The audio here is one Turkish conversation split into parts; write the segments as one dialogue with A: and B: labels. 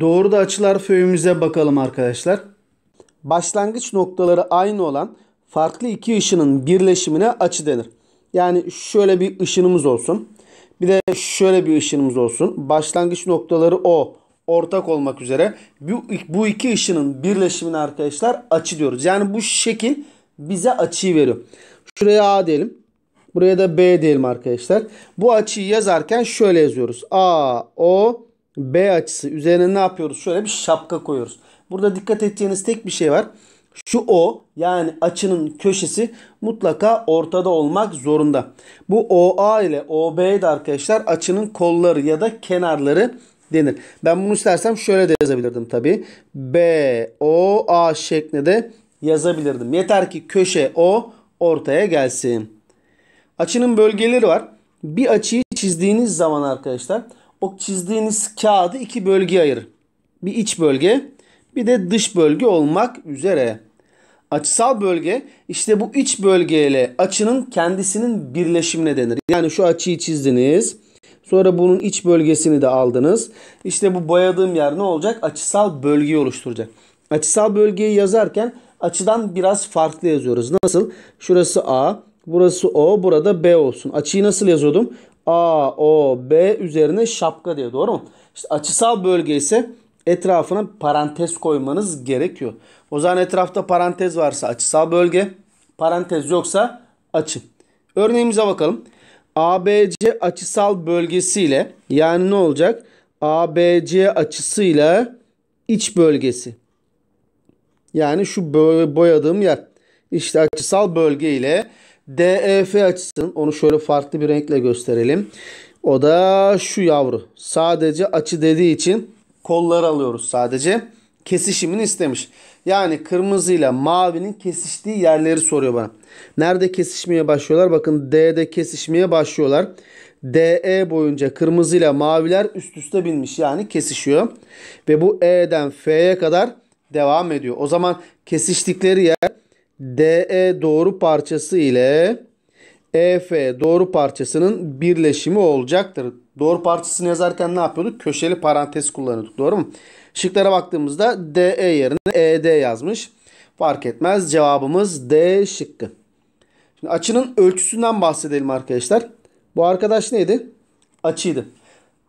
A: Doğru da açılar föyümüze bakalım arkadaşlar. Başlangıç noktaları aynı olan farklı iki ışının birleşimine açı denir. Yani şöyle bir ışınımız olsun. Bir de şöyle bir ışınımız olsun. Başlangıç noktaları o ortak olmak üzere bu, bu iki ışının birleşimine arkadaşlar açı diyoruz. Yani bu şekil bize açıyı veriyor. Şuraya A diyelim. Buraya da B diyelim arkadaşlar. Bu açıyı yazarken şöyle yazıyoruz. A, O, B açısı üzerine ne yapıyoruz? Şöyle bir şapka koyuyoruz. Burada dikkat edeceğiniz tek bir şey var. Şu O yani açının köşesi mutlaka ortada olmak zorunda. Bu OA ile OB de arkadaşlar açının kolları ya da kenarları denir. Ben bunu istersem şöyle de yazabilirdim tabi. BOA şeklinde de yazabilirdim. Yeter ki köşe O ortaya gelsin. Açının bölgeleri var. Bir açıyı çizdiğiniz zaman arkadaşlar o çizdiğiniz kağıdı iki bölgeye ayırın. Bir iç bölge bir de dış bölge olmak üzere. Açısal bölge işte bu iç bölgeyle açının kendisinin birleşimine denir. Yani şu açıyı çizdiniz. Sonra bunun iç bölgesini de aldınız. İşte bu boyadığım yer ne olacak? Açısal bölgeyi oluşturacak. Açısal bölgeyi yazarken açıdan biraz farklı yazıyoruz. Nasıl? Şurası A, burası O, burada B olsun. Açıyı nasıl yazıyordum? A, O, B üzerine şapka diye doğru mu? İşte açısal bölge ise etrafına parantez koymanız gerekiyor. O zaman etrafta parantez varsa açısal bölge, parantez yoksa açı. Örneğimize bakalım. ABC açısal bölgesiyle yani ne olacak? ABC açısıyla iç bölgesi. Yani şu boyadığım yer. İşte açısal bölge ile DEF açısının onu şöyle farklı bir renkle gösterelim. O da şu yavru. Sadece açı dediği için kollar alıyoruz sadece. Kesişimini istemiş. Yani kırmızıyla mavinin kesiştiği yerleri soruyor bana. Nerede kesişmeye başlıyorlar? Bakın D'de kesişmeye başlıyorlar. DE boyunca kırmızıyla maviler üst üste binmiş yani kesişiyor. Ve bu E'den F'ye kadar devam ediyor. O zaman kesiştikleri yer DE doğru parçası ile EF doğru parçasının birleşimi olacaktır. Doğru parçasını yazarken ne yapıyorduk? Köşeli parantez kullanıyorduk. Doğru mu? Şıklara baktığımızda DE yerine ED yazmış. Fark etmez. Cevabımız D şıkkı. Şimdi açının ölçüsünden bahsedelim arkadaşlar. Bu arkadaş neydi? Açıydı.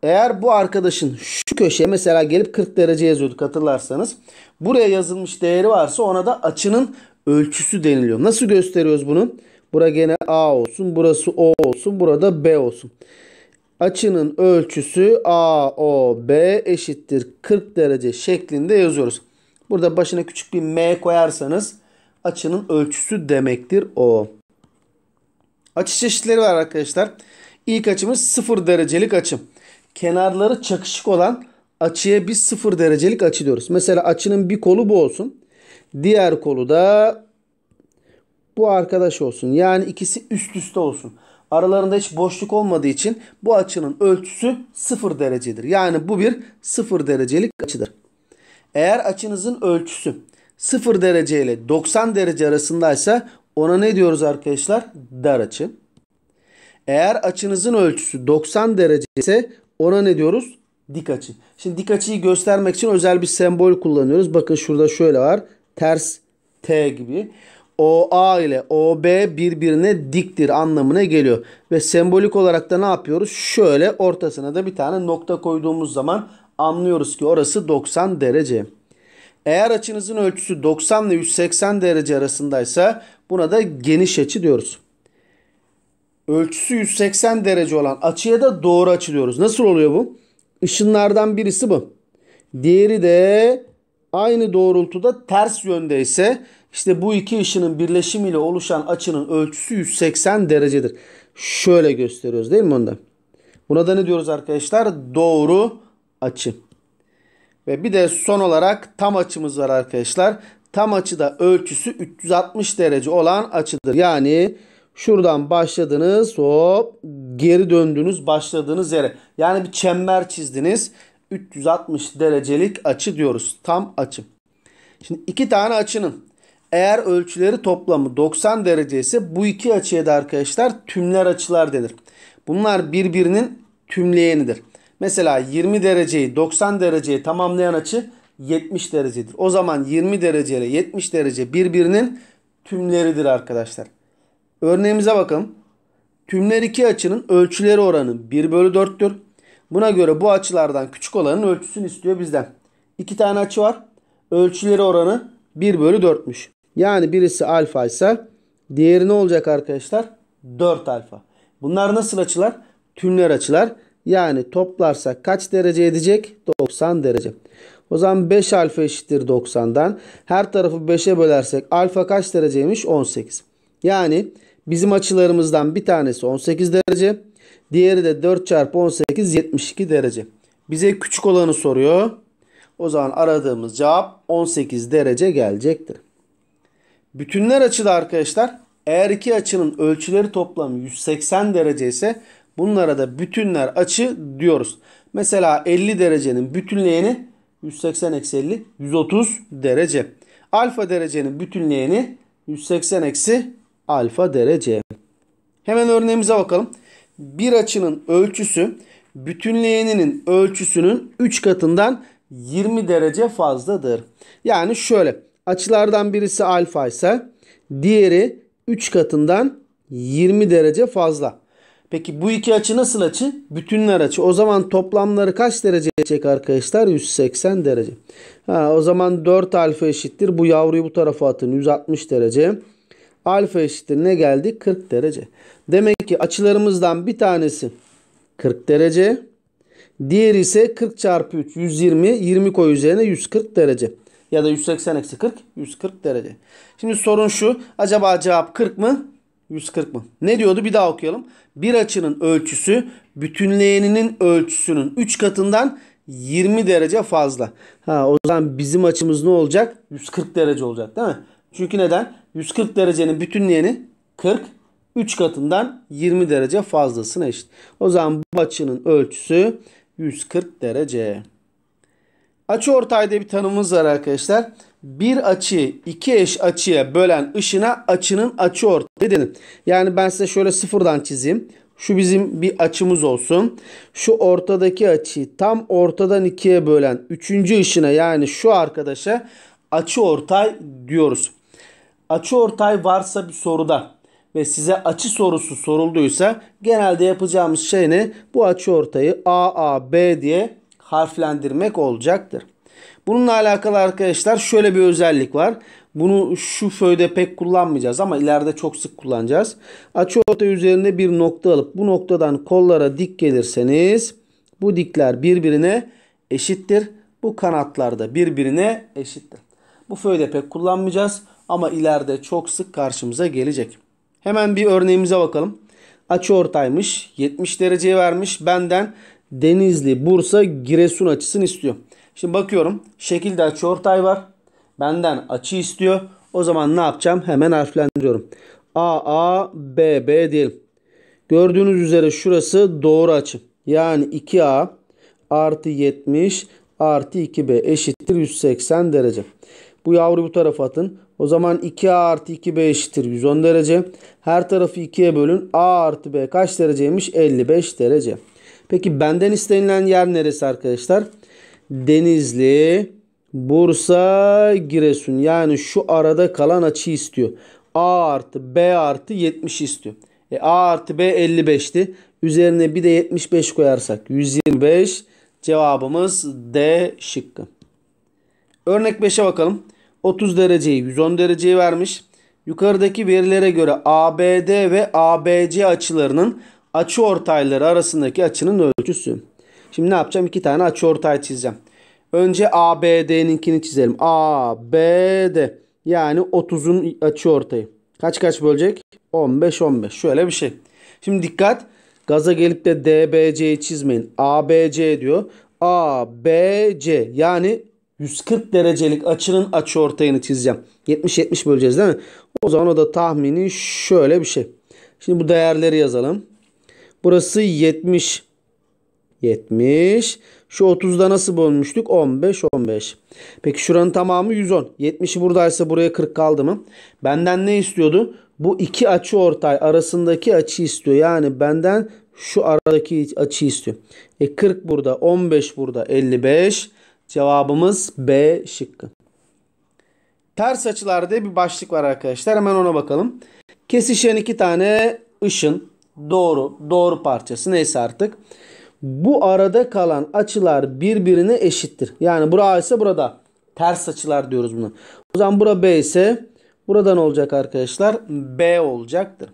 A: Eğer bu arkadaşın şu köşeye mesela gelip 40 derece yazıyorduk hatırlarsanız. Buraya yazılmış değeri varsa ona da açının ölçüsü deniliyor. Nasıl gösteriyoruz bunu? Bura gene A olsun, burası O olsun, burada B olsun. Açının ölçüsü A, O, B eşittir 40 derece şeklinde yazıyoruz. Burada başına küçük bir M koyarsanız açının ölçüsü demektir o. Açı çeşitleri var arkadaşlar. İlk açımız 0 derecelik açım. Kenarları çakışık olan açıya biz 0 derecelik açı diyoruz. Mesela açının bir kolu bu olsun. Diğer kolu da bu arkadaş olsun. Yani ikisi üst üste olsun. Aralarında hiç boşluk olmadığı için bu açının ölçüsü 0 derecedir. Yani bu bir 0 derecelik açıdır. Eğer açınızın ölçüsü 0 derece ile 90 derece arasındaysa ona ne diyoruz arkadaşlar? Dar açı. Eğer açınızın ölçüsü 90 derece ise ona ne diyoruz? Dik açı. Şimdi dik açıyı göstermek için özel bir sembol kullanıyoruz. Bakın şurada şöyle var ters T gibi. OA ile OB birbirine diktir anlamına geliyor. Ve sembolik olarak da ne yapıyoruz? Şöyle ortasına da bir tane nokta koyduğumuz zaman anlıyoruz ki orası 90 derece. Eğer açınızın ölçüsü 90 ile 180 derece arasındaysa buna da geniş açı diyoruz. Ölçüsü 180 derece olan açıya da doğru açılıyoruz. Nasıl oluyor bu? Işınlardan birisi bu. Diğeri de aynı doğrultuda ters yönde ise işte bu iki ışının birleşimiyle oluşan açının ölçüsü 180 derecedir. Şöyle gösteriyoruz değil mi onda? Buna da ne diyoruz arkadaşlar? Doğru açı. Ve bir de son olarak tam açımız var arkadaşlar. Tam açıda ölçüsü 360 derece olan açıdır. Yani şuradan başladınız hop geri döndünüz başladığınız yere. Yani bir çember çizdiniz 360 derecelik açı diyoruz. Tam açı. Şimdi iki tane açının eğer ölçüleri toplamı 90 derece ise bu iki açıya da arkadaşlar tümler açılar denir. Bunlar birbirinin tümleyenidir. Mesela 20 dereceyi 90 dereceye tamamlayan açı 70 derecedir. O zaman 20 derece ile 70 derece birbirinin tümleridir arkadaşlar. Örneğimize bakın. Tümler iki açının ölçüleri oranı 1 bölü 4'tür. Buna göre bu açılardan küçük olanın ölçüsünü istiyor bizden. İki tane açı var. Ölçüleri oranı 1 bölü 4'müş. Yani birisi alfa ise diğeri ne olacak arkadaşlar? 4 alfa. Bunlar nasıl açılar? Tümler açılar. Yani toplarsak kaç derece edecek? 90 derece. O zaman 5 alfa eşittir 90'dan. Her tarafı 5'e bölersek alfa kaç dereceymiş? 18. Yani bizim açılarımızdan bir tanesi 18 derece. Diğeri de 4 çarpı 18 72 derece. Bize küçük olanı soruyor. O zaman aradığımız cevap 18 derece gelecektir. Bütünler açıda arkadaşlar eğer iki açının ölçüleri toplamı 180 derece ise bunlara da bütünler açı diyoruz. Mesela 50 derecenin bütünleyeni 180 eksi 50 130 derece. Alfa derecenin bütünleyeni 180 eksi alfa derece. Hemen örneğimize bakalım bir açının ölçüsü bütünleyeninin ölçüsünün 3 katından 20 derece fazladır. Yani şöyle açılardan birisi alfa ise diğeri 3 katından 20 derece fazla. Peki bu iki açı nasıl açı? Bütünler açı. O zaman toplamları kaç derece edecek arkadaşlar? 180 derece. Ha, o zaman 4 alfa eşittir. Bu yavruyu bu tarafa atın. 160 derece. Alfa eşittir ne geldi? 40 derece. Demek ki açılarımızdan bir tanesi 40 derece. diğer ise 40 çarpı 3 120. 20 koy üzerine 140 derece. Ya da 180 eksi 40 140 derece. Şimdi sorun şu. Acaba cevap 40 mı? 140 mı? Ne diyordu? Bir daha okuyalım. Bir açının ölçüsü bütünleyeninin ölçüsünün 3 katından 20 derece fazla. Ha o zaman bizim açımız ne olacak? 140 derece olacak değil mi? Çünkü neden? 140 derecenin bütünleyeni 40. 3 katından 20 derece fazlasına eşit. O zaman bu açının ölçüsü 140 derece. Açı ortayda bir tanımımız var arkadaşlar. Bir açıyı iki eş açıya bölen ışına açının açı ortayı denir. Yani ben size şöyle sıfırdan çizeyim. Şu bizim bir açımız olsun. Şu ortadaki açıyı tam ortadan ikiye bölen üçüncü ışına yani şu arkadaşa açı ortay diyoruz açı ortay varsa bir soruda ve size açı sorusu sorulduysa genelde yapacağımız şey ne? Bu açı ortayı A, diye harflendirmek olacaktır. Bununla alakalı arkadaşlar şöyle bir özellik var. Bunu şu föyde pek kullanmayacağız ama ileride çok sık kullanacağız. Açı ortay üzerinde bir nokta alıp bu noktadan kollara dik gelirseniz bu dikler birbirine eşittir. Bu kanatlar da birbirine eşittir. Bu föyde pek kullanmayacağız ama ileride çok sık karşımıza gelecek. Hemen bir örneğimize bakalım. Açı ortaymış. 70 dereceye vermiş. Benden Denizli, Bursa, Giresun açısını istiyor. Şimdi bakıyorum. Şekilde açı ortay var. Benden açı istiyor. O zaman ne yapacağım? Hemen harflendiriyorum. A, A, B, B diyelim. Gördüğünüz üzere şurası doğru açı. Yani 2A artı 70 artı 2B eşittir 180 derece. Bu yavru bu tarafa atın. O zaman 2A artı 2B eşittir 110 derece. Her tarafı 2'ye bölün. A artı B kaç dereceymiş? 55 derece. Peki benden istenilen yer neresi arkadaşlar? Denizli, Bursa, Giresun. Yani şu arada kalan açı istiyor. A artı B artı 70 istiyor. E A artı B 55'ti. Üzerine bir de 75 koyarsak 125 cevabımız D şıkkı. Örnek 5'e bakalım. 30 dereceyi 110 dereceyi vermiş. Yukarıdaki verilere göre ABD ve ABC açılarının açı ortayları arasındaki açının ölçüsü. Şimdi ne yapacağım? İki tane açı ortay çizeceğim. Önce ABD'ninkini çizelim. ABD yani 30'un açı ortayı. Kaç kaç bölecek? 15 15. Şöyle bir şey. Şimdi dikkat. Gaza gelip de DBC'yi çizmeyin. ABC diyor. ABC yani 140 derecelik açının açı ortayını çizeceğim. 70-70 böleceğiz değil mi? O zaman o da tahmini şöyle bir şey. Şimdi bu değerleri yazalım. Burası 70. 70. Şu 30'da nasıl bölmüştük? 15, 15. Peki şuranın tamamı 110. 70'i buradaysa buraya 40 kaldı mı? Benden ne istiyordu? Bu iki açı ortay arasındaki açı istiyor. Yani benden şu aradaki açı istiyor. E 40 burada, 15 burada, 55. Cevabımız B şıkkı. Ters açılar diye bir başlık var arkadaşlar. Hemen ona bakalım. Kesişen iki tane ışın. Doğru. Doğru parçası. Neyse artık. Bu arada kalan açılar birbirine eşittir. Yani bura ise burada. Ters açılar diyoruz buna. O zaman bura B ise burada ne olacak arkadaşlar. B olacaktır.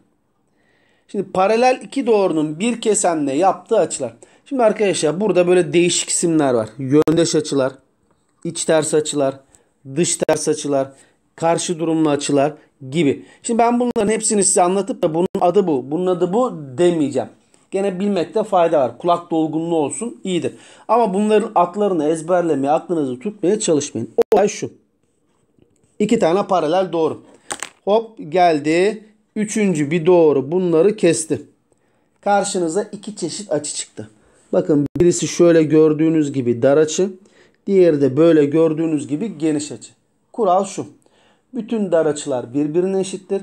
A: Şimdi paralel iki doğrunun bir kesenle yaptığı açılar. Şimdi arkadaşlar burada böyle değişik isimler var. Yöndeş açılar, iç ters açılar, dış ters açılar, karşı durumlu açılar gibi. Şimdi ben bunların hepsini size anlatıp da bunun adı bu, bunun adı bu demeyeceğim. Gene bilmekte fayda var. Kulak dolgunluğu olsun iyidir. Ama bunların atlarını ezberlemeye, aklınızı tutmaya çalışmayın. Olay şu. İki tane paralel doğru. Hop geldi. Üçüncü bir doğru bunları kesti. Karşınıza iki çeşit açı çıktı. Bakın birisi şöyle gördüğünüz gibi dar açı. Diğeri de böyle gördüğünüz gibi geniş açı. Kural şu. Bütün dar açılar birbirine eşittir.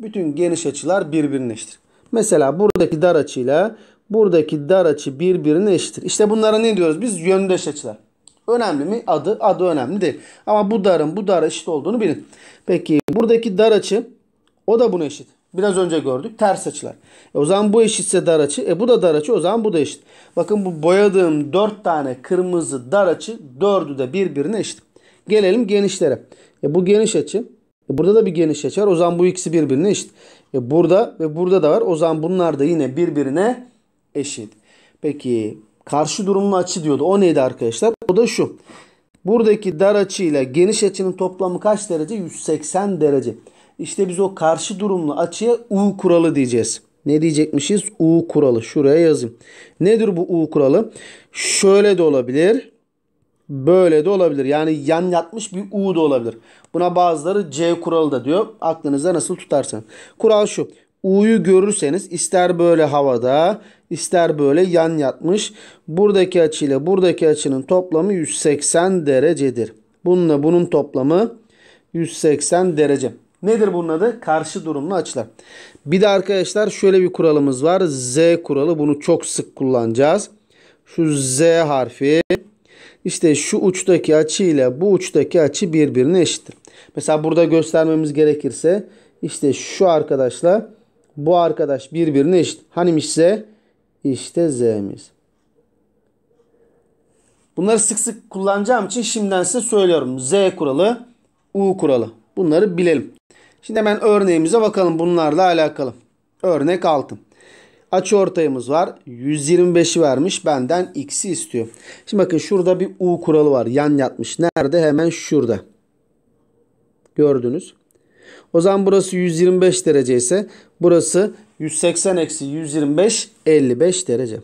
A: Bütün geniş açılar birbirine eşittir. Mesela buradaki dar açıyla buradaki dar açı birbirine eşittir. İşte bunlara ne diyoruz biz? Yöndeş açılar. Önemli mi? Adı adı önemli değil. Ama bu darın bu dara eşit olduğunu bilin. Peki buradaki dar açı o da buna eşit. Biraz önce gördük ters açılar. E o zaman bu eşitse dar açı. E bu da dar açı o zaman bu da eşit. Bakın bu boyadığım 4 tane kırmızı dar açı 4'ü de birbirine eşit. Gelelim genişlere. E bu geniş açı. E burada da bir geniş açı var. O zaman bu ikisi birbirine eşit. E burada ve burada da var. O zaman bunlar da yine birbirine eşit. Peki karşı durumlu açı diyordu. O neydi arkadaşlar? O da şu. Buradaki dar açıyla geniş açının toplamı kaç derece? 180 derece. İşte biz o karşı durumlu açıya U kuralı diyeceğiz. Ne diyecekmişiz? U kuralı. Şuraya yazayım. Nedir bu U kuralı? Şöyle de olabilir. Böyle de olabilir. Yani yan yatmış bir U da olabilir. Buna bazıları C kuralı da diyor. Aklınızda nasıl tutarsan. Kural şu. U'yu görürseniz ister böyle havada ister böyle yan yatmış. Buradaki açıyla buradaki açının toplamı 180 derecedir. Bununla bunun toplamı 180 derece. Nedir bunun adı? Karşı durumlu açılar. Bir de arkadaşlar şöyle bir kuralımız var. Z kuralı. Bunu çok sık kullanacağız. Şu Z harfi. İşte şu uçtaki açı ile bu uçtaki açı birbirine eşittir. Mesela burada göstermemiz gerekirse işte şu arkadaşla bu arkadaş birbirine eşit. Hanimişse İşte Z'miz. Bunları sık sık kullanacağım için şimdiden size söylüyorum. Z kuralı, U kuralı. Bunları bilelim. Şimdi hemen örneğimize bakalım bunlarla alakalı. Örnek 6. Açı ortayımız var. 125'i vermiş. Benden x'i istiyor. Şimdi bakın şurada bir u kuralı var. Yan yatmış. Nerede? Hemen şurada. Gördünüz. O zaman burası 125 derece ise burası 180 eksi 125 55 derece.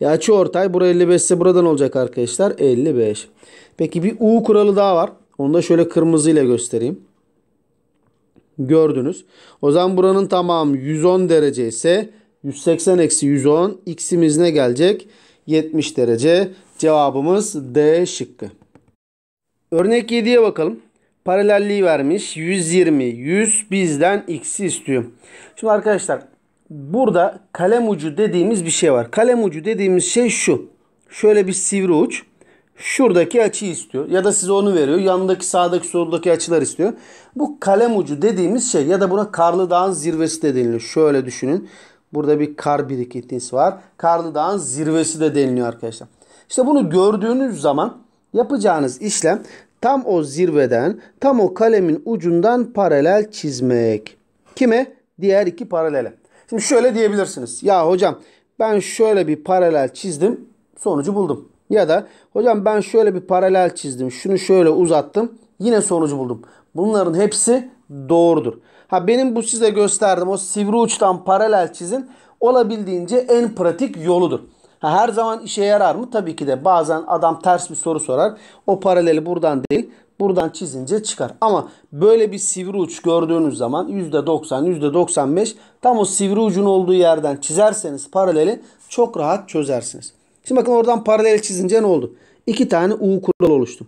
A: Ya açı ortay burası 55 ise buradan olacak arkadaşlar 55. Peki bir U kuralı daha var. Onu da şöyle kırmızıyla göstereyim. Gördünüz. O zaman buranın tamam 110 derece ise 180 eksi 110 x'imiz ne gelecek? 70 derece. Cevabımız D şıkkı. Örnek 7'ye bakalım. Paralelliği vermiş. 120, 100 bizden x'i istiyor. Şimdi arkadaşlar burada kalem ucu dediğimiz bir şey var. Kalem ucu dediğimiz şey şu. Şöyle bir sivri uç şuradaki açıyı istiyor. Ya da size onu veriyor. Yanındaki sağdaki soldaki açılar istiyor. Bu kalem ucu dediğimiz şey ya da buna Karlı Dağ'ın zirvesi de deniliyor. Şöyle düşünün. Burada bir kar birikintisi var. Karlı Dağ'ın zirvesi de deniliyor arkadaşlar. İşte bunu gördüğünüz zaman yapacağınız işlem tam o zirveden tam o kalemin ucundan paralel çizmek. Kime? Diğer iki paralele. Şimdi şöyle diyebilirsiniz. Ya hocam ben şöyle bir paralel çizdim. Sonucu buldum. Ya da hocam ben şöyle bir paralel çizdim. Şunu şöyle uzattım. Yine sonucu buldum. Bunların hepsi doğrudur. Ha benim bu size gösterdim. O sivri uçtan paralel çizin olabildiğince en pratik yoludur. Ha, her zaman işe yarar mı? Tabii ki de bazen adam ters bir soru sorar. O paraleli buradan değil buradan çizince çıkar. Ama böyle bir sivri uç gördüğünüz zaman %90, %95 tam o sivri ucun olduğu yerden çizerseniz paraleli çok rahat çözersiniz. Şimdi bakın oradan paralel çizince ne oldu? İki tane U kural oluştu.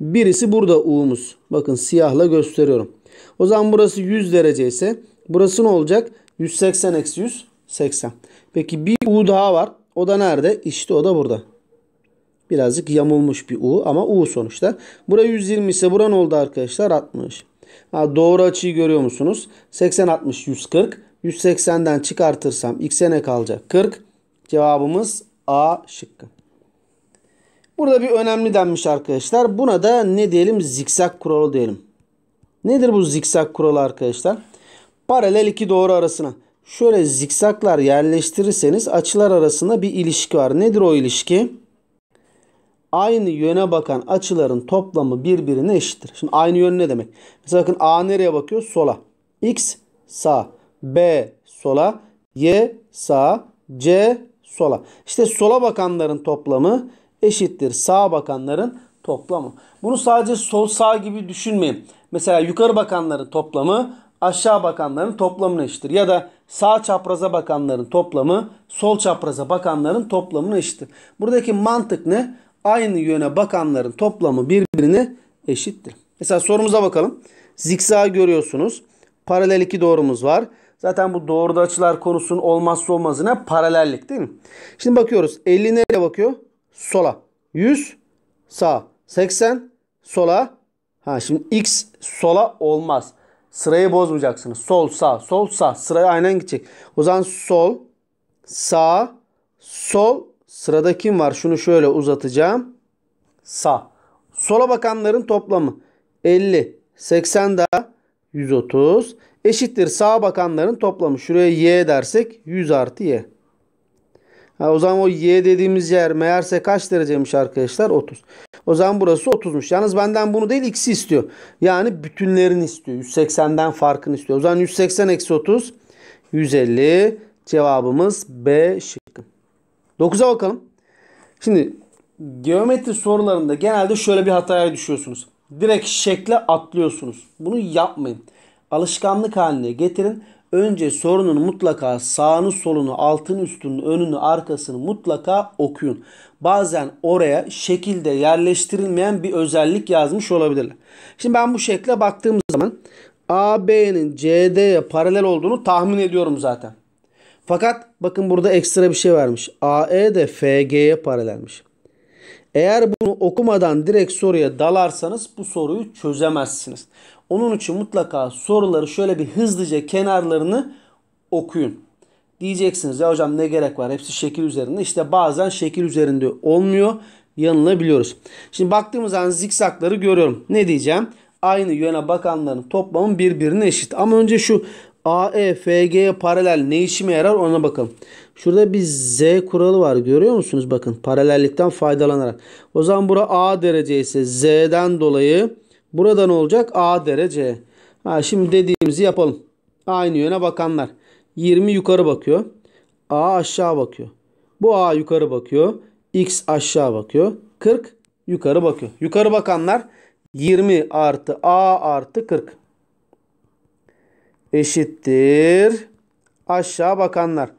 A: Birisi burada U'muz. Bakın siyahla gösteriyorum. O zaman burası 100 derece ise burası ne olacak? 180 eksi 180. Peki bir U daha var. O da nerede? İşte o da burada. Birazcık yamulmuş bir U ama U sonuçta. Buraya 120 ise bura oldu arkadaşlar? 60. Ha, doğru açıyı görüyor musunuz? 80 60 140. 180'den çıkartırsam x'e ne kalacak? 40. Cevabımız A şıkkı. Burada bir önemli denmiş arkadaşlar. Buna da ne diyelim? Zikzak kuralı diyelim. Nedir bu zikzak kuralı arkadaşlar? Paralel iki doğru arasına. Şöyle zikzaklar yerleştirirseniz açılar arasında bir ilişki var. Nedir o ilişki? Aynı yöne bakan açıların toplamı birbirine eşittir. Şimdi aynı yön ne demek? Mesela bakın A nereye bakıyor? Sola. X sağ. B sola. Y sağ. C sola. İşte sola bakanların toplamı eşittir sağa bakanların toplamı. Bunu sadece sol sağ gibi düşünmeyin. Mesela yukarı bakanların toplamı aşağı bakanların toplamına eşittir. Ya da sağ çapraza bakanların toplamı sol çapraza bakanların toplamına eşittir. Buradaki mantık ne? Aynı yöne bakanların toplamı birbirine eşittir. Mesela sorumuza bakalım. Zikzağı görüyorsunuz. Paralel iki doğrumuz var. Zaten bu doğruda açılar konusunun olmazsa olmazına paralellik değil mi? Şimdi bakıyoruz. 50 nereye bakıyor? Sola. 100 sağ. 80 sola. Ha şimdi x sola olmaz. Sırayı bozmayacaksınız. Sol sağ sol sağ sıraya aynen gidecek. O zaman sol sağ sol sırada kim var? Şunu şöyle uzatacağım. Sağ. Sola bakanların toplamı 50 80 daha 130 eşittir sağ bakanların toplamı. Şuraya y dersek 100 artı y. Ha, o zaman o y dediğimiz yer meğerse kaç dereceymiş arkadaşlar? 30. O zaman burası 30'muş. Yalnız benden bunu değil x'i istiyor. Yani bütünlerini istiyor. 180'den farkını istiyor. O zaman 180 eksi 30 150 cevabımız B şıkkı. 9'a bakalım. Şimdi geometri sorularında genelde şöyle bir hataya düşüyorsunuz direkt şekle atlıyorsunuz. Bunu yapmayın. Alışkanlık haline getirin. Önce sorunun mutlaka sağını solunu altını üstünü önünü arkasını mutlaka okuyun. Bazen oraya şekilde yerleştirilmeyen bir özellik yazmış olabilirler. Şimdi ben bu şekle baktığımız zaman AB'nin CD'ye paralel olduğunu tahmin ediyorum zaten. Fakat bakın burada ekstra bir şey vermiş. AE de FG'ye paralelmiş. Eğer bunu okumadan direkt soruya dalarsanız bu soruyu çözemezsiniz. Onun için mutlaka soruları şöyle bir hızlıca kenarlarını okuyun. Diyeceksiniz ya hocam ne gerek var hepsi şekil üzerinde. İşte bazen şekil üzerinde olmuyor yanılabiliyoruz. Şimdi baktığımız zaman zikzakları görüyorum. Ne diyeceğim? Aynı yöne bakanların toplamı birbirine eşit. Ama önce şu AEFG'ye paralel ne işime yarar ona bakalım. Şurada bir z kuralı var görüyor musunuz? Bakın paralellikten faydalanarak. O zaman bura a derece ise z'den dolayı burada ne olacak? a derece. Ha, şimdi dediğimizi yapalım. Aynı yöne bakanlar. 20 yukarı bakıyor. a aşağı bakıyor. Bu a yukarı bakıyor. x aşağı bakıyor. 40 yukarı bakıyor. Yukarı bakanlar 20 artı a artı 40 eşittir aşağı bakanlar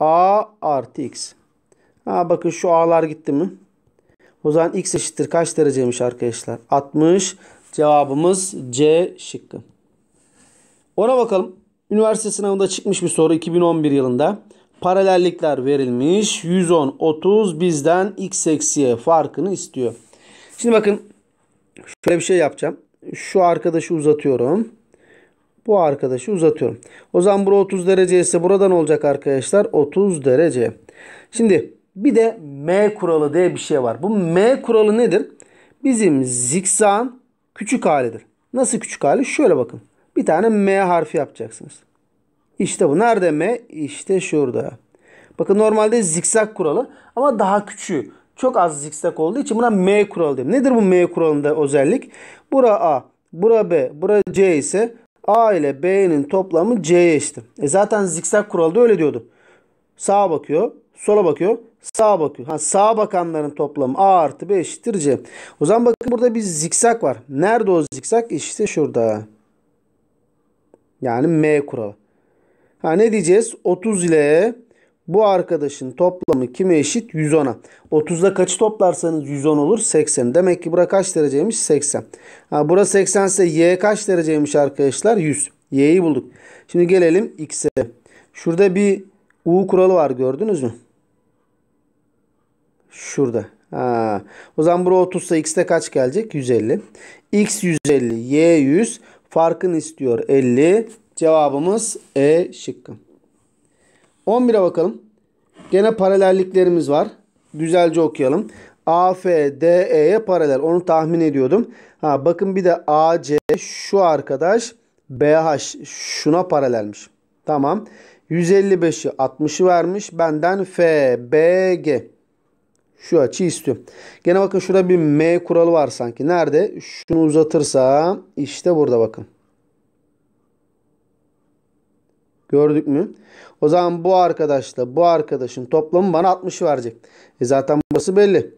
A: a artı x. Ha, bakın şu a'lar gitti mi? O zaman x eşittir kaç dereceymiş arkadaşlar? 60. Cevabımız C şıkkı. Ona bakalım. Üniversite sınavında çıkmış bir soru 2011 yılında. Paralellikler verilmiş. 110, 30 bizden x eksiye farkını istiyor. Şimdi bakın şöyle bir şey yapacağım. Şu arkadaşı uzatıyorum bu arkadaşı uzatıyorum. O zaman bura 30 derece ise buradan olacak arkadaşlar 30 derece. Şimdi bir de M kuralı diye bir şey var. Bu M kuralı nedir? Bizim zikzağın küçük halidir. Nasıl küçük hali? Şöyle bakın. Bir tane M harfi yapacaksınız. İşte bu. Nerede M? İşte şurada. Bakın normalde zikzak kuralı ama daha küçüğü. Çok az zikzak olduğu için buna M kuralı diyeyim. Nedir bu M kuralında özellik? Bura A, bura B, bura C ise A ile B'nin toplamı C'ye eşittir. E zaten zikzak kuralda öyle diyordu. Sağa bakıyor. Sola bakıyor. Sağa bakıyor. Ha, sağa bakanların toplamı A artı B eşittir C. O zaman bakın burada bir zikzak var. Nerede o zikzak? İşte şurada. Yani M kuralı. Ha ne diyeceğiz? 30 ile bu arkadaşın toplamı kime eşit? 110'a. 30'da kaçı toplarsanız 110 olur? 80. Demek ki bura kaç dereceymiş? 80. Ha, bura 80 ise y kaç dereceymiş arkadaşlar? 100. Y'yi bulduk. Şimdi gelelim x'e. Şurada bir u kuralı var gördünüz mü? Şurada. Ha. O zaman bura 30 ise x'te kaç gelecek? 150. x 150, y 100. Farkını istiyor 50. Cevabımız E şıkkı. 11'e bakalım. Gene paralelliklerimiz var. Güzelce okuyalım. AFDE'ye paralel. Onu tahmin ediyordum. Ha bakın bir de AC şu arkadaş BH şuna paralelmiş. Tamam. 155'i 60'ı vermiş. Benden FBG. Şu açı istiyor. Gene bakın şurada bir M kuralı var sanki. Nerede? Şunu uzatırsa işte burada bakın. Gördük mü? O zaman bu arkadaşla bu arkadaşın toplamı bana 60 verecek. E zaten burası belli.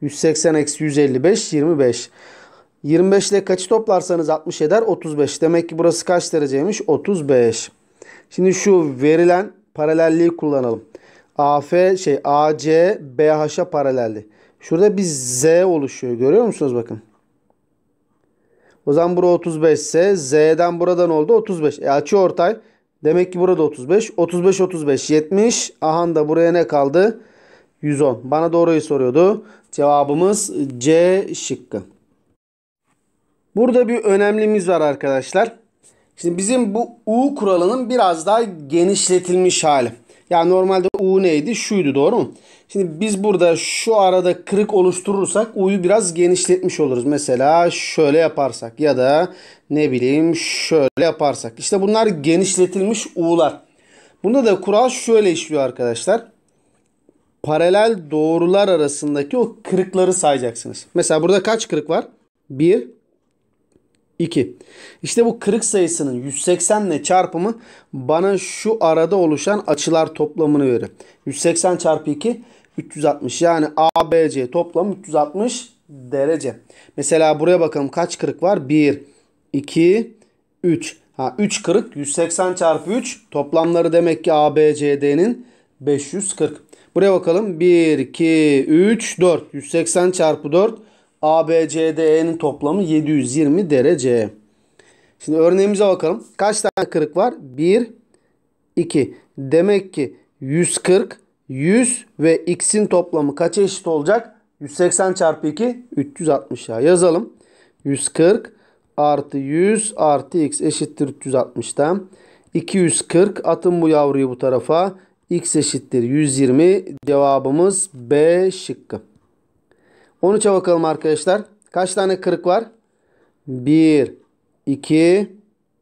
A: 180 eksi 155 25. 25 ile kaçı toplarsanız 60 eder 35. Demek ki burası kaç dereceymiş? 35. Şimdi şu verilen paralelliği kullanalım. AF şey AC BH'a paralelli. Şurada bir Z oluşuyor. Görüyor musunuz bakın? O zaman bura 35 ise Z'den buradan oldu 35. E açı ortay Demek ki burada 35. 35 35 70. Ahan da buraya ne kaldı? 110. Bana doğruyu soruyordu. Cevabımız C şıkkı. Burada bir önemlimiz var arkadaşlar. Şimdi bizim bu U kuralının biraz daha genişletilmiş hali ya normalde U neydi? Şuydu doğru mu? Şimdi biz burada şu arada kırık oluşturursak U'yu biraz genişletmiş oluruz. Mesela şöyle yaparsak ya da ne bileyim şöyle yaparsak. İşte bunlar genişletilmiş U'lar. Bunda da kural şöyle işliyor arkadaşlar. Paralel doğrular arasındaki o kırıkları sayacaksınız. Mesela burada kaç kırık var? 1, 2. İşte bu kırık sayısının 180 ile çarpımı bana şu arada oluşan açılar toplamını verir. 180 çarpı 2 360 yani ABC toplam 360 derece. Mesela buraya bakalım kaç kırık var? 1, 2, 3. Ha, 3 kırık 180 çarpı 3 toplamları demek ki ABCD'nin 540. Buraya bakalım 1, 2, 3, 4. 180 çarpı 4 ABCDE'nin toplamı 720 derece. Şimdi örneğimize bakalım. Kaç tane kırık var? 1, 2. Demek ki 140, 100 ve x'in toplamı kaç eşit olacak? 180 çarpı 2, 360 ya. Yazalım. 140 artı 100 artı x eşittir 360'tan. 240 atın bu yavruyu bu tarafa. x eşittir 120. Cevabımız B şıkkı. 13'e bakalım arkadaşlar. Kaç tane kırık var? 1, 2,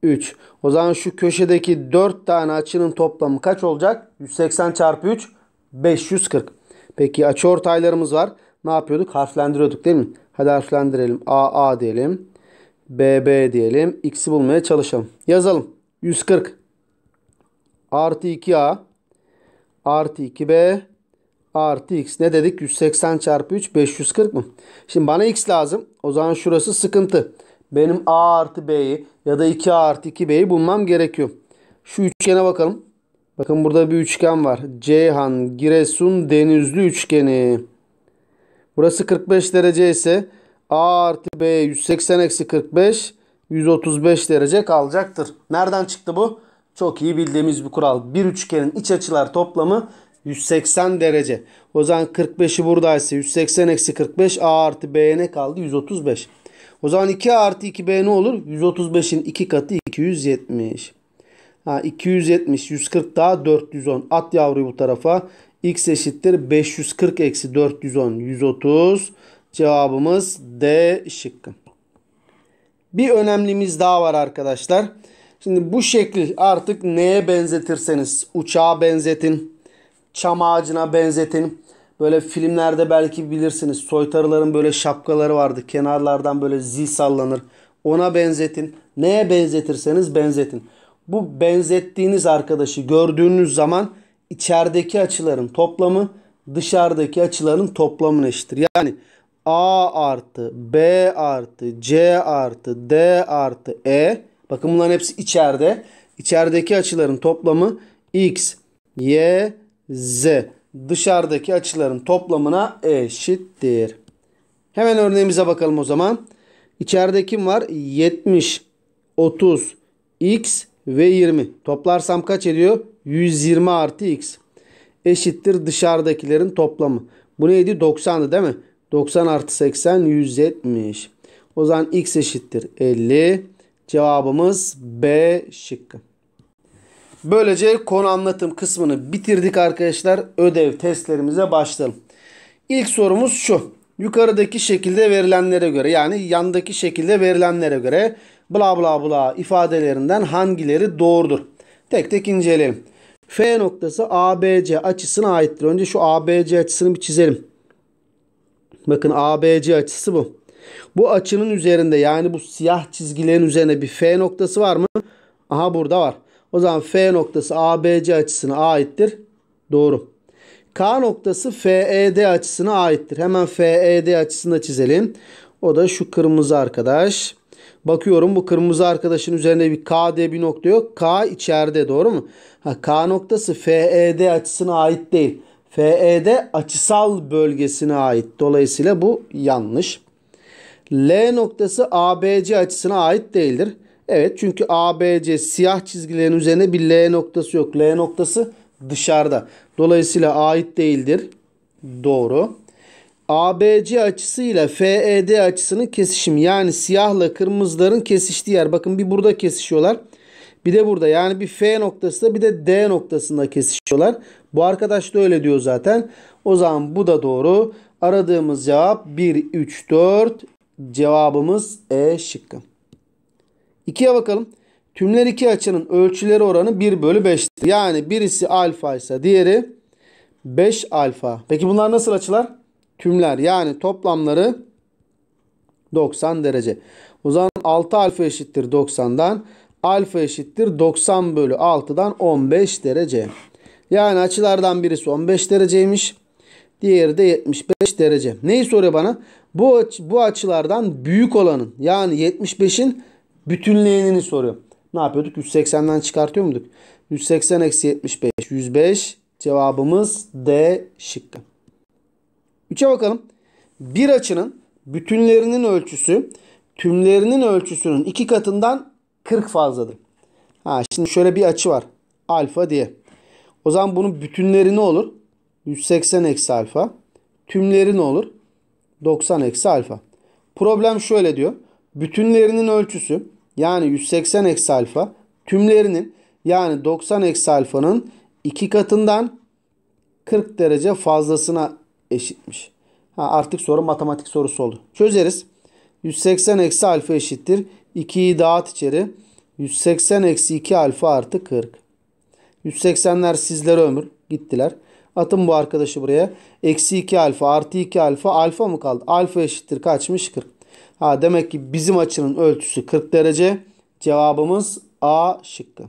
A: 3. O zaman şu köşedeki 4 tane açının toplamı kaç olacak? 180 çarpı 3, 540. Peki açı ortaylarımız var. Ne yapıyorduk? Harflendiriyorduk değil mi? Hadi harflendirelim. AA diyelim. BB diyelim. X'i bulmaya çalışalım. Yazalım. 140 artı 2A artı 2B artı x ne dedik 180 çarpı 3 540 mı? Şimdi bana x lazım. O zaman şurası sıkıntı. Benim a artı b'yi ya da 2a artı 2b'yi bulmam gerekiyor. Şu üçgene bakalım. Bakın burada bir üçgen var. Ceyhan, Giresun, Denizli üçgeni. Burası 45 derece ise a artı b 180 eksi 45 135 derece kalacaktır. Nereden çıktı bu? Çok iyi bildiğimiz bir kural. Bir üçgenin iç açılar toplamı 180 derece. O zaman 45'i buradaysa 180 eksi 45 A artı B ne kaldı? 135. O zaman 2 artı 2 B ne olur? 135'in 2 katı 270. Ha, 270, 140 daha 410. At yavruyu bu tarafa. X eşittir 540 eksi 410, 130. Cevabımız D şıkkı. Bir önemlimiz daha var arkadaşlar. Şimdi bu şekli artık neye benzetirseniz uçağa benzetin, çam ağacına benzetin. Böyle filmlerde belki bilirsiniz soytarıların böyle şapkaları vardı. Kenarlardan böyle zil sallanır. Ona benzetin. Neye benzetirseniz benzetin. Bu benzettiğiniz arkadaşı gördüğünüz zaman içerideki açıların toplamı dışarıdaki açıların toplamına eşittir. Yani A artı B artı C artı D artı E. Bakın bunların hepsi içeride. İçerideki açıların toplamı X, Y, z dışarıdaki açıların toplamına eşittir. Hemen örneğimize bakalım o zaman. İçeride kim var? 70, 30, x ve 20. Toplarsam kaç ediyor? 120 artı x. Eşittir dışarıdakilerin toplamı. Bu neydi? 90'dı değil mi? 90 artı 80 170. O zaman x eşittir 50. Cevabımız B şıkkı. Böylece konu anlatım kısmını bitirdik arkadaşlar. Ödev testlerimize başlayalım. İlk sorumuz şu. Yukarıdaki şekilde verilenlere göre yani yandaki şekilde verilenlere göre bla bla bla ifadelerinden hangileri doğrudur? Tek tek inceleyelim. F noktası ABC açısına aittir. Önce şu ABC açısını bir çizelim. Bakın ABC açısı bu. Bu açının üzerinde yani bu siyah çizgilerin üzerine bir F noktası var mı? Aha burada var. O zaman F noktası ABC açısına aittir. Doğru. K noktası FED açısına aittir. Hemen FED açısını çizelim. O da şu kırmızı arkadaş. Bakıyorum bu kırmızı arkadaşın üzerinde bir K diye bir nokta yok. K içeride doğru mu? Ha, K noktası FED açısına ait değil. FED açısal bölgesine ait. Dolayısıyla bu yanlış. L noktası ABC açısına ait değildir. Evet çünkü ABC siyah çizgilerin üzerine bir L noktası yok. L noktası dışarıda. Dolayısıyla ait değildir. Doğru. ABC açısıyla FED açısının kesişimi yani siyahla kırmızıların kesiştiği yer. Bakın bir burada kesişiyorlar. Bir de burada yani bir F noktasında bir de D noktasında kesişiyorlar. Bu arkadaş da öyle diyor zaten. O zaman bu da doğru. Aradığımız cevap 1, 3, 4. Cevabımız E şıkkı. 2'ye bakalım. Tümler iki açının ölçüleri oranı 1 bölü 5'tir. Yani birisi alfa ise diğeri 5 alfa. Peki bunlar nasıl açılar? Tümler yani toplamları 90 derece. O zaman 6 alfa eşittir 90'dan. Alfa eşittir 90 bölü 6'dan 15 derece. Yani açılardan birisi 15 dereceymiş. Diğeri de 75 derece. Neyi soruyor bana? Bu, aç bu açılardan büyük olanın yani 75'in Bütünleyenini soruyorum. Ne yapıyorduk? 180'den çıkartıyor muyduk? 180 eksi 75. 105. Cevabımız D şıkkı. 3'e bakalım. Bir açının bütünlerinin ölçüsü tümlerinin ölçüsünün iki katından 40 fazladır. Ha, şimdi şöyle bir açı var. Alfa diye. O zaman bunun bütünleri ne olur? 180 eksi alfa. Tümleri ne olur? 90 eksi alfa. Problem şöyle diyor. Bütünlerinin ölçüsü yani 180 eksi alfa tümlerinin yani 90 eksi alfanın 2 katından 40 derece fazlasına eşitmiş. Ha, artık soru matematik sorusu oldu. Çözeriz. 180 eksi alfa eşittir. 2'yi dağıt içeri. 180 eksi 2 alfa artı 40. 180'ler sizlere ömür. Gittiler. Atın bu arkadaşı buraya. Eksi 2 alfa artı 2 alfa. Alfa mı kaldı? Alfa eşittir kaçmış? 40. Ha demek ki bizim açının ölçüsü 40 derece. Cevabımız A şıkkı.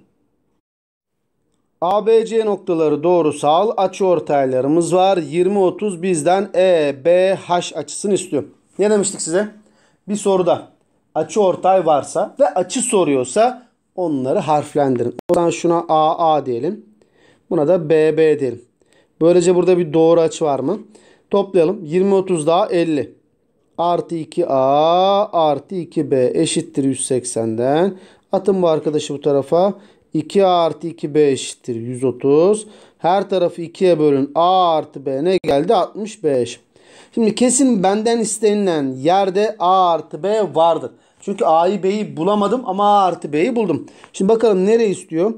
A: ABC noktaları doğrusal açı ortaylarımız var. 20 30 bizden EBH açısını istiyor. Ne demiştik size? Bir soruda açı ortay varsa ve açı soruyorsa onları harflendirin. Oradan şuna AA diyelim. Buna da BB diyelim. Böylece burada bir doğru açı var mı? Toplayalım. 20 30 daha 50 artı 2a artı 2b eşittir 180'den. Atın bu arkadaşı bu tarafa. 2a artı 2b eşittir 130. Her tarafı 2'ye bölün. a artı b ne geldi? 65. Şimdi kesin benden istenilen yerde a artı b vardır. Çünkü a'yı b'yi bulamadım ama a artı b'yi buldum. Şimdi bakalım nereye istiyor?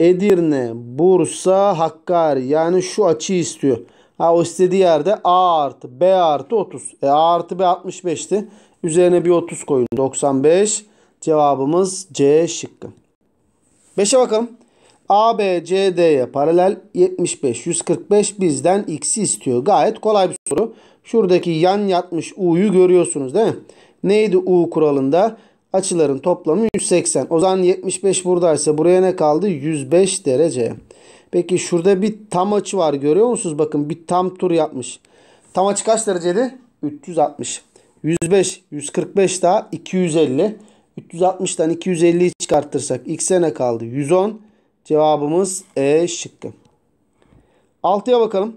A: Edirne, Bursa, Hakkari yani şu açıyı istiyor. Ha o istediği yerde A artı B artı 30. E A artı B 65'ti. Üzerine bir 30 koyun. 95. Cevabımız C şıkkı. 5'e bakalım. C CD'ye paralel 75 145 bizden x'i istiyor. Gayet kolay bir soru. Şuradaki yan yatmış u'yu görüyorsunuz değil mi? Neydi u kuralında? Açıların toplamı 180. O zaman 75 buradaysa buraya ne kaldı? 105 derece. Peki şurada bir tam açı var görüyor musunuz? Bakın bir tam tur yapmış. Tam açı kaç dereceydi? 360. 105, 145 daha 250. 360'dan 250'yi çıkartırsak x'e ne kaldı? 110. Cevabımız E şıkkı. 6'ya bakalım.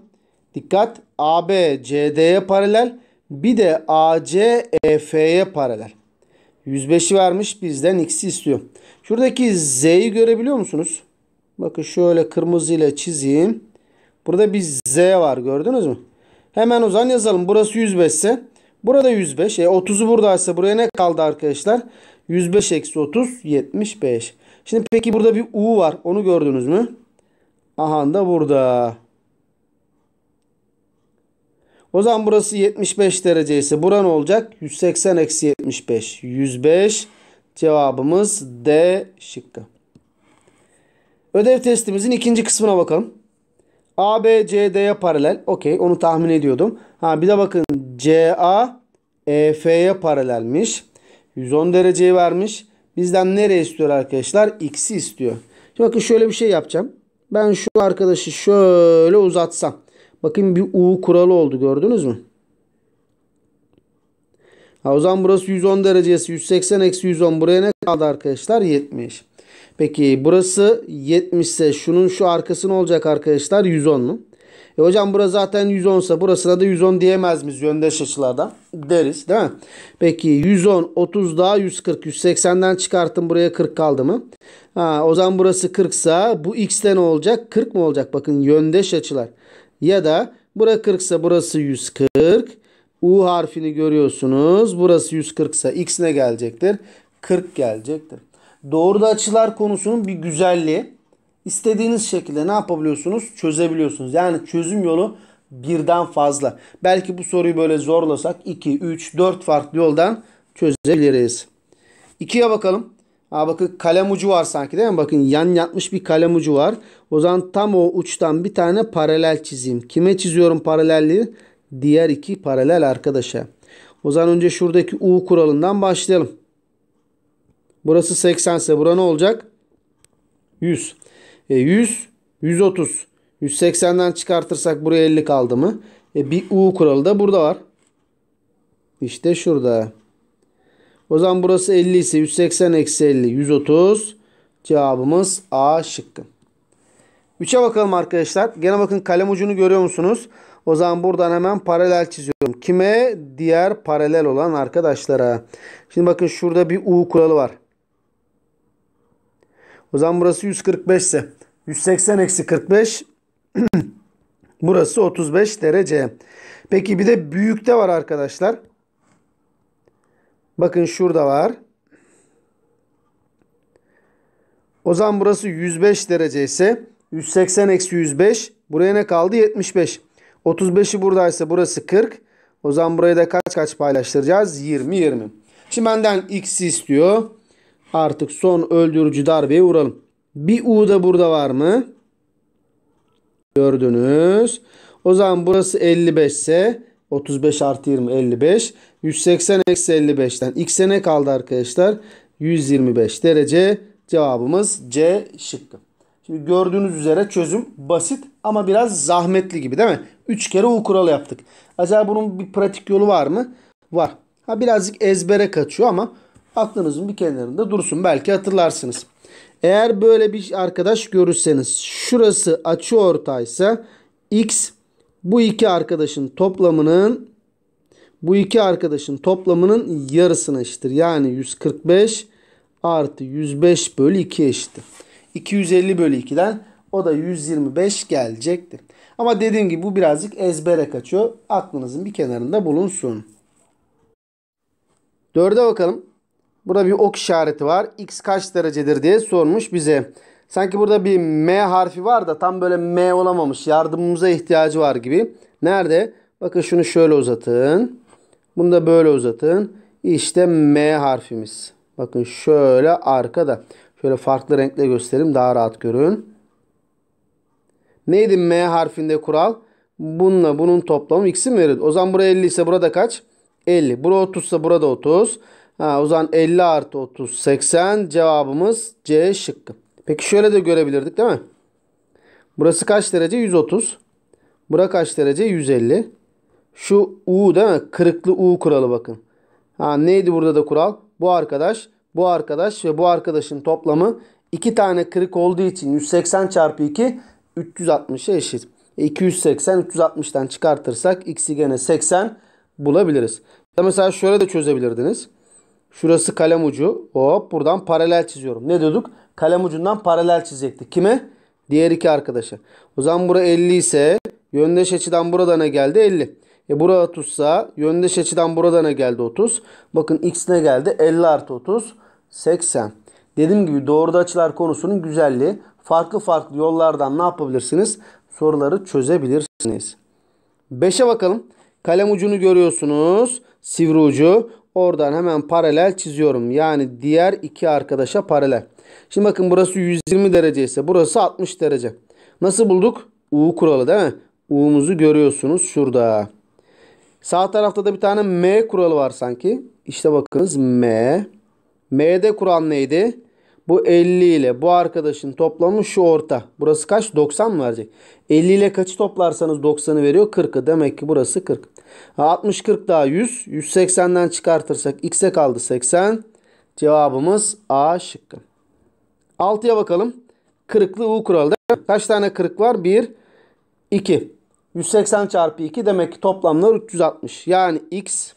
A: Dikkat AB CD'ye paralel bir de AC EF'ye paralel. 105'i vermiş bizden x'i istiyor. Şuradaki z'yi görebiliyor musunuz? Bakın şöyle kırmızı ile çizeyim. Burada bir Z var gördünüz mü? Hemen o zaman yazalım. Burası 105 ise burada 105. E 30'u buradaysa buraya ne kaldı arkadaşlar? 105 eksi 30 75. Şimdi peki burada bir U var. Onu gördünüz mü? Aha da burada. O zaman burası 75 derece ise bura ne olacak? 180 eksi 75. 105 cevabımız D şıkkı. Ödev testimizin ikinci kısmına bakalım. A, B, C, D'ye paralel. Okey onu tahmin ediyordum. Ha bir de bakın C, A, E, F'ye paralelmiş. 110 dereceyi vermiş. Bizden nereye istiyor arkadaşlar? X'i istiyor. Şimdi bakın şöyle bir şey yapacağım. Ben şu arkadaşı şöyle uzatsam. Bakın bir U kuralı oldu gördünüz mü? Ha, o zaman burası 110 derecesi 180 eksi 110 buraya ne kaldı arkadaşlar? 70. Peki burası 70 ise şunun şu arkası ne olacak arkadaşlar? 110 mu? E hocam burası zaten 110 ise burasına da 110 diyemez miyiz yöndeş açılardan? Deriz değil mi? Peki 110, 30 daha 140, 180'den çıkarttım buraya 40 kaldı mı? Ha, o zaman burası 40 ise bu x'te ne olacak? 40 mı olacak? Bakın yöndeş açılar. Ya da bura 40 ise burası 140. U harfini görüyorsunuz. Burası 140 ise x ne gelecektir? 40 gelecektir doğruda açılar konusunun bir güzelliği. İstediğiniz şekilde ne yapabiliyorsunuz? Çözebiliyorsunuz. Yani çözüm yolu birden fazla. Belki bu soruyu böyle zorlasak 2, 3, 4 farklı yoldan çözebiliriz. 2'ye bakalım. Aa bakın kalem ucu var sanki değil mi? Bakın yan yatmış bir kalem ucu var. O zaman tam o uçtan bir tane paralel çizeyim. Kime çiziyorum paralelliği? Diğer iki paralel arkadaşa. O zaman önce şuradaki U kuralından başlayalım. Burası 80 ise bura ne olacak? 100. E 100, 130. 180'den çıkartırsak buraya 50 kaldı mı? E bir U kuralı da burada var. İşte şurada. O zaman burası 50 ise 180 eksi 50 130. Cevabımız A şıkkı. 3'e bakalım arkadaşlar. Gene bakın kalem ucunu görüyor musunuz? O zaman buradan hemen paralel çiziyorum. Kime? Diğer paralel olan arkadaşlara. Şimdi bakın şurada bir U kuralı var. O zaman burası 145 ise 180 eksi 45 burası 35 derece. Peki bir de büyükte var arkadaşlar. Bakın şurada var. O zaman burası 105 derece ise 180 eksi 105 buraya ne kaldı 75. 35'i buradaysa burası 40. O zaman burayı da kaç kaç paylaştıracağız? 20 20. Şimdi benden x istiyor. Artık son öldürücü darbeye vuralım. Bir U da burada var mı? Gördünüz. O zaman burası 55 ise 35 artı 20 55. 180 eksi 55'ten x'e ne kaldı arkadaşlar? 125 derece cevabımız C şıkkı. Şimdi gördüğünüz üzere çözüm basit ama biraz zahmetli gibi değil mi? 3 kere U kuralı yaptık. Acaba bunun bir pratik yolu var mı? Var. Ha birazcık ezbere kaçıyor ama aklınızın bir kenarında dursun. Belki hatırlarsınız. Eğer böyle bir arkadaş görürseniz şurası açı ortaysa x bu iki arkadaşın toplamının bu iki arkadaşın toplamının yarısına eşittir. Yani 145 artı 105 bölü 2 eşittir. 250 bölü 2'den o da 125 gelecektir. Ama dediğim gibi bu birazcık ezbere kaçıyor. Aklınızın bir kenarında bulunsun. Dörde bakalım. Burada bir ok işareti var. X kaç derecedir diye sormuş bize. Sanki burada bir M harfi var da tam böyle M olamamış. Yardımımıza ihtiyacı var gibi. Nerede? Bakın şunu şöyle uzatın. Bunu da böyle uzatın. İşte M harfimiz. Bakın şöyle arkada. Şöyle farklı renkle göstereyim daha rahat görün. Neydi M harfinde kural? Bununla bunun toplamı x'i mi verir? O zaman buraya 50 ise burada kaç? 50. Burada 30 ise burada 30. Ha, o zaman 50 artı 30 80 cevabımız C şıkkı. Peki şöyle de görebilirdik değil mi? Burası kaç derece? 130. Bura kaç derece? 150. Şu U değil mi? Kırıklı U kuralı bakın. Ha, neydi burada da kural? Bu arkadaş, bu arkadaş ve bu arkadaşın toplamı 2 tane kırık olduğu için 180 çarpı 2 360'a eşit. 280 e, 360'tan çıkartırsak x'i gene 80 bulabiliriz. Mesela şöyle de çözebilirdiniz. Şurası kalem ucu. Hop buradan paralel çiziyorum. Ne diyorduk? Kalem ucundan paralel çizecektik. Kime? Diğer iki arkadaşa. O zaman bura 50 ise yöndeş açıdan burada ne geldi? 50. E bura 30 ise yöndeş açıdan burada ne geldi? 30. Bakın x ne geldi? 50 artı 30. 80. Dediğim gibi doğru açılar konusunun güzelliği. Farklı farklı yollardan ne yapabilirsiniz? Soruları çözebilirsiniz. 5'e bakalım. Kalem ucunu görüyorsunuz. Sivri ucu. Oradan hemen paralel çiziyorum. Yani diğer iki arkadaşa paralel. Şimdi bakın burası 120 derece ise burası 60 derece. Nasıl bulduk? U kuralı değil mi? U'muzu görüyorsunuz şurada. Sağ tarafta da bir tane M kuralı var sanki. İşte bakınız M. M'de kural neydi? Bu 50 ile bu arkadaşın toplamı şu orta. Burası kaç? 90 mı verecek? 50 ile kaçı toplarsanız 90'ı veriyor? 40'ı. Demek ki burası 40. 60 40 daha 100. 180'den çıkartırsak x'e kaldı 80. Cevabımız A şıkkı. 6'ya bakalım. Kırıklı U kuralda. Kaç tane kırık var? 1, 2. 180 çarpı 2 demek ki toplamlar 360. Yani x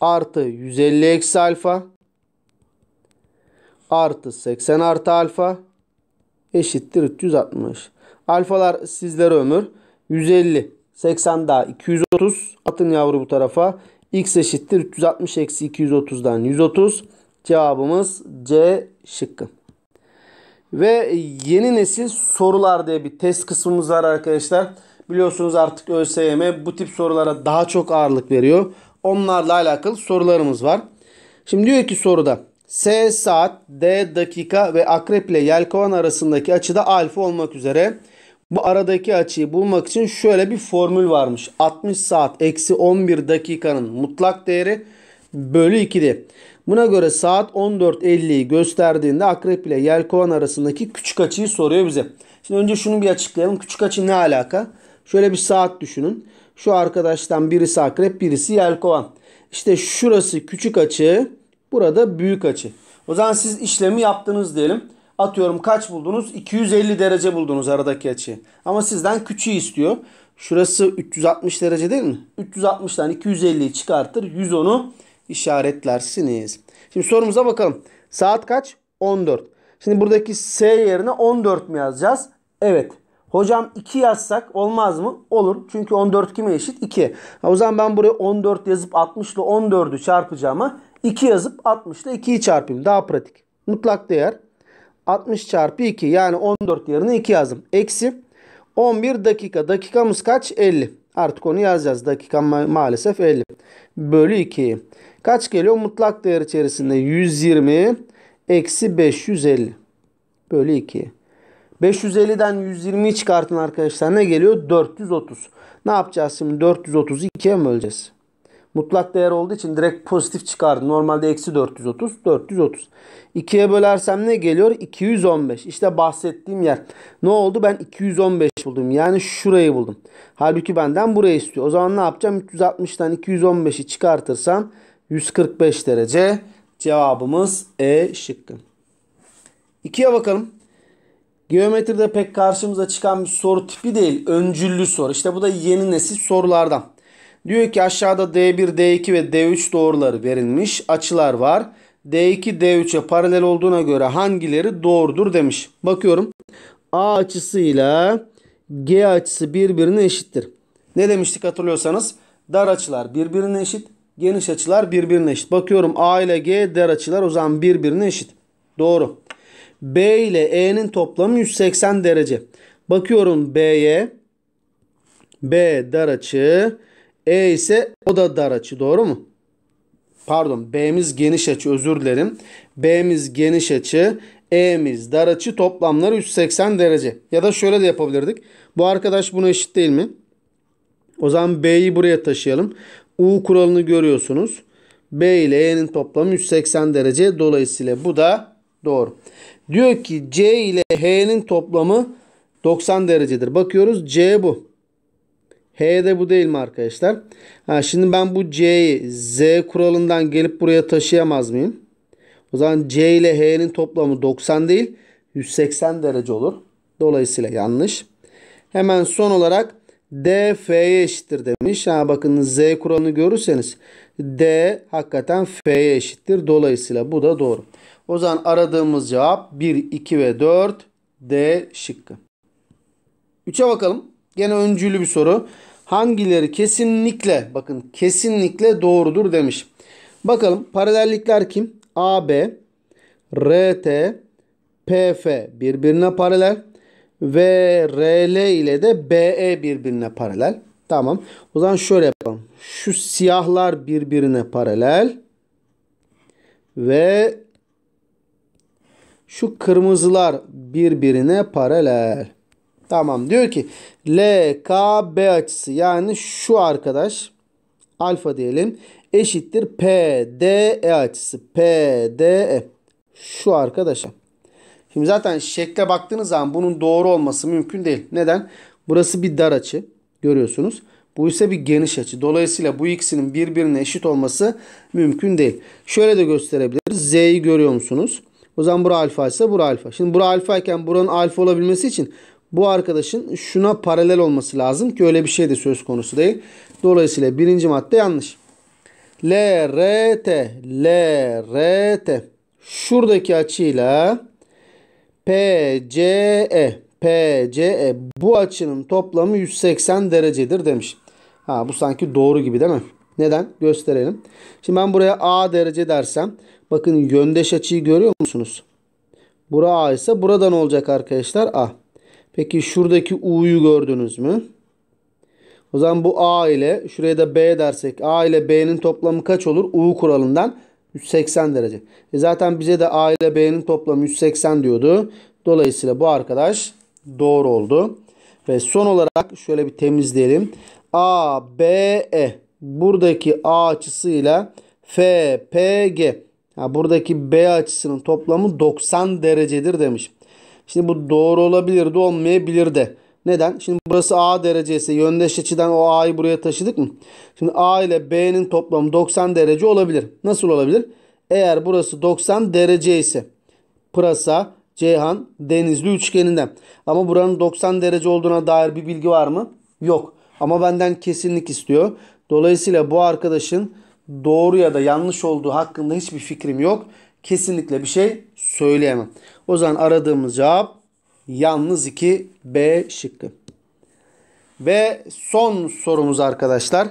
A: artı 150 eksi alfa artı 80 artı alfa eşittir 360. Alfalar sizlere ömür. 150. 80 daha 230. Atın yavru bu tarafa. X eşittir 360 eksi 230'dan 130. Cevabımız C şıkkı. Ve yeni nesil sorular diye bir test kısmımız var arkadaşlar. Biliyorsunuz artık ÖSYM bu tip sorulara daha çok ağırlık veriyor. Onlarla alakalı sorularımız var. Şimdi diyor ki soruda S saat, D dakika ve akrep ile yelkovan arasındaki açıda alfa olmak üzere bu aradaki açıyı bulmak için şöyle bir formül varmış. 60 saat eksi 11 dakikanın mutlak değeri bölü 2'di. Buna göre saat 14.50'yi gösterdiğinde akrep ile yelkovan arasındaki küçük açıyı soruyor bize. Şimdi önce şunu bir açıklayalım. Küçük açı ne alaka? Şöyle bir saat düşünün. Şu arkadaştan birisi akrep birisi yelkovan. İşte şurası küçük açı Burada büyük açı. O zaman siz işlemi yaptınız diyelim. Atıyorum kaç buldunuz? 250 derece buldunuz aradaki açı. Ama sizden küçüğü istiyor. Şurası 360 derece değil mi? 360'dan 250'yi çıkartır. 110'u işaretlersiniz. Şimdi sorumuza bakalım. Saat kaç? 14. Şimdi buradaki S yerine 14 mi yazacağız? Evet. Hocam 2 yazsak olmaz mı? Olur. Çünkü 14 kime eşit? 2. O zaman ben buraya 14 yazıp 60 ile 14'ü çarpacağıma 2 yazıp 60 ile 2'yi çarpayım. Daha pratik. Mutlak değer 60 çarpı 2 yani 14 yerine 2 yazdım. Eksi 11 dakika. Dakikamız kaç? 50. Artık onu yazacağız. Dakika ma maalesef 50. Bölü 2. Kaç geliyor? Mutlak değer içerisinde 120 eksi 550. Bölü 2. 550'den 120'yi çıkartın arkadaşlar. Ne geliyor? 430. Ne yapacağız şimdi? 430'u 2'ye mi böleceğiz? Mutlak değer olduğu için direkt pozitif çıkardı. Normalde eksi 430. 430. 2'ye bölersem ne geliyor? 215. İşte bahsettiğim yer. Ne oldu? Ben 215 buldum. Yani şurayı buldum. Halbuki benden burayı istiyor. O zaman ne yapacağım? 360'tan 215'i çıkartırsam 145 derece cevabımız E şıkkı. 2'ye bakalım. Geometride pek karşımıza çıkan bir soru tipi değil. Öncüllü soru. İşte bu da yeni nesil sorulardan. Diyor ki aşağıda D1, D2 ve D3 doğruları verilmiş. Açılar var. D2, D3'e paralel olduğuna göre hangileri doğrudur demiş. Bakıyorum. A açısıyla G açısı birbirine eşittir. Ne demiştik hatırlıyorsanız? Dar açılar birbirine eşit. Geniş açılar birbirine eşit. Bakıyorum A ile G dar açılar o zaman birbirine eşit. Doğru. B ile E'nin toplamı 180 derece. Bakıyorum B'ye. B dar açı. E ise o da dar açı doğru mu? Pardon B'miz geniş açı özür dilerim. B'miz geniş açı E'miz dar açı toplamları 180 derece. Ya da şöyle de yapabilirdik. Bu arkadaş buna eşit değil mi? O zaman B'yi buraya taşıyalım. U kuralını görüyorsunuz. B ile E'nin toplamı 180 derece. Dolayısıyla bu da doğru. Diyor ki C ile H'nin toplamı 90 derecedir. Bakıyoruz C bu. H de bu değil mi arkadaşlar? Ha, şimdi ben bu C'yi Z kuralından gelip buraya taşıyamaz mıyım? O zaman C ile H'nin toplamı 90 değil 180 derece olur. Dolayısıyla yanlış. Hemen son olarak D F'ye eşittir demiş. Ha bakın Z kuralını görürseniz D hakikaten F'ye eşittir. Dolayısıyla bu da doğru. O zaman aradığımız cevap 1, 2 ve 4 D şıkkı. 3'e bakalım. Gene öncülü bir soru. Hangileri kesinlikle bakın kesinlikle doğrudur demiş. Bakalım paralellikler kim? AB, RT, PF birbirine paralel ve RL ile de BE birbirine paralel. Tamam. O zaman şöyle yapalım. Şu siyahlar birbirine paralel ve şu kırmızılar birbirine paralel. Tamam diyor ki LKB açısı yani şu arkadaş alfa diyelim eşittir PDE açısı. PDE şu arkadaşa. Şimdi zaten şekle baktığınız zaman bunun doğru olması mümkün değil. Neden? Burası bir dar açı görüyorsunuz. Bu ise bir geniş açı. Dolayısıyla bu ikisinin birbirine eşit olması mümkün değil. Şöyle de gösterebiliriz. Z'yi görüyor musunuz? O zaman bura alfa ise bura alfa. Şimdi bura alfa iken buranın alfa olabilmesi için bu arkadaşın şuna paralel olması lazım ki öyle bir şey de söz konusu değil. Dolayısıyla birinci madde yanlış. L, R, T. L, R, T. Şuradaki açıyla P, C, E. P, C, E. Bu açının toplamı 180 derecedir demiş. Ha bu sanki doğru gibi değil mi? Neden? Gösterelim. Şimdi ben buraya A derece dersem bakın yöndeş açıyı görüyor musunuz? Bura A ise burada ne olacak arkadaşlar? A. Peki şuradaki U'yu gördünüz mü? O zaman bu A ile şuraya da B dersek A ile B'nin toplamı kaç olur? U kuralından 180 derece. E zaten bize de A ile B'nin toplamı 180 diyordu. Dolayısıyla bu arkadaş doğru oldu. Ve son olarak şöyle bir temizleyelim. A, B, E. Buradaki A açısıyla F, P, G. Ha, buradaki B açısının toplamı 90 derecedir demiş. Şimdi bu doğru olabilir de olmayabilir de. Neden? Şimdi burası A derecesi. Yöndeş açıdan o A'yı buraya taşıdık mı? Şimdi A ile B'nin toplamı 90 derece olabilir. Nasıl olabilir? Eğer burası 90 derece ise pırasa, Ceyhan, Denizli üçgeninden. Ama buranın 90 derece olduğuna dair bir bilgi var mı? Yok. Ama benden kesinlik istiyor. Dolayısıyla bu arkadaşın doğru ya da yanlış olduğu hakkında hiçbir fikrim yok. Kesinlikle bir şey söyleyemem. O zaman aradığımız cevap yalnız 2 B şıkkı. Ve son sorumuz arkadaşlar.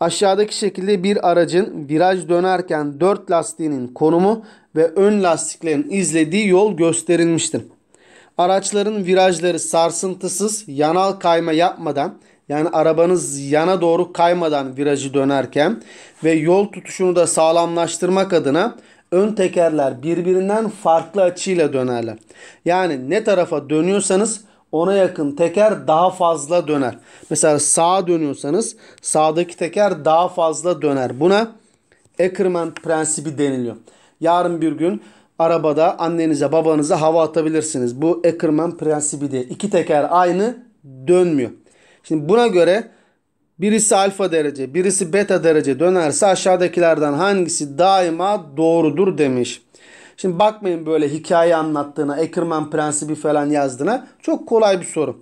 A: Aşağıdaki şekilde bir aracın viraj dönerken dört lastiğinin konumu ve ön lastiklerin izlediği yol gösterilmiştir. Araçların virajları sarsıntısız yanal kayma yapmadan yani arabanız yana doğru kaymadan virajı dönerken ve yol tutuşunu da sağlamlaştırmak adına ön tekerler birbirinden farklı açıyla dönerler. Yani ne tarafa dönüyorsanız ona yakın teker daha fazla döner. Mesela sağa dönüyorsanız sağdaki teker daha fazla döner. Buna Ackerman prensibi deniliyor. Yarın bir gün arabada annenize babanıza hava atabilirsiniz. Bu Ackerman prensibi diye. İki teker aynı dönmüyor. Şimdi buna göre birisi alfa derece, birisi beta derece dönerse aşağıdakilerden hangisi daima doğrudur demiş. Şimdi bakmayın böyle hikaye anlattığına, Ekerman prensibi falan yazdığına. Çok kolay bir soru.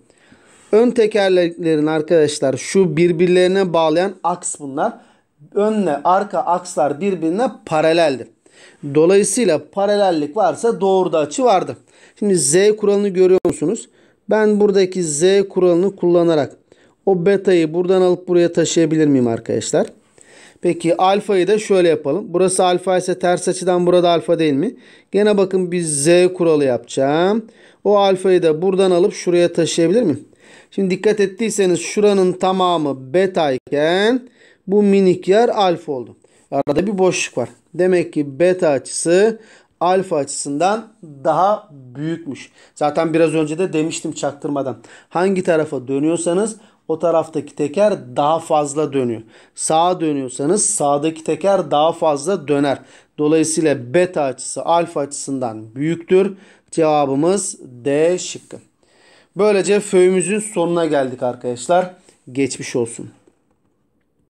A: Ön tekerleklerin arkadaşlar şu birbirlerine bağlayan aks bunlar. Önle arka akslar birbirine paraleldir. Dolayısıyla paralellik varsa doğruda açı vardır. Şimdi Z kuralını görüyor musunuz? Ben buradaki Z kuralını kullanarak o beta'yı buradan alıp buraya taşıyabilir miyim arkadaşlar? Peki alfayı da şöyle yapalım. Burası alfa ise ters açıdan burada alfa değil mi? Gene bakın biz z kuralı yapacağım. O alfayı da buradan alıp şuraya taşıyabilir miyim? Şimdi dikkat ettiyseniz şuranın tamamı beta iken bu minik yer alfa oldu. Arada bir boşluk var. Demek ki beta açısı alfa açısından daha büyükmüş. Zaten biraz önce de demiştim çaktırmadan. Hangi tarafa dönüyorsanız o taraftaki teker daha fazla dönüyor. Sağa dönüyorsanız sağdaki teker daha fazla döner. Dolayısıyla beta açısı alfa açısından büyüktür. Cevabımız D şıkkı. Böylece föyümüzün sonuna geldik arkadaşlar. Geçmiş olsun.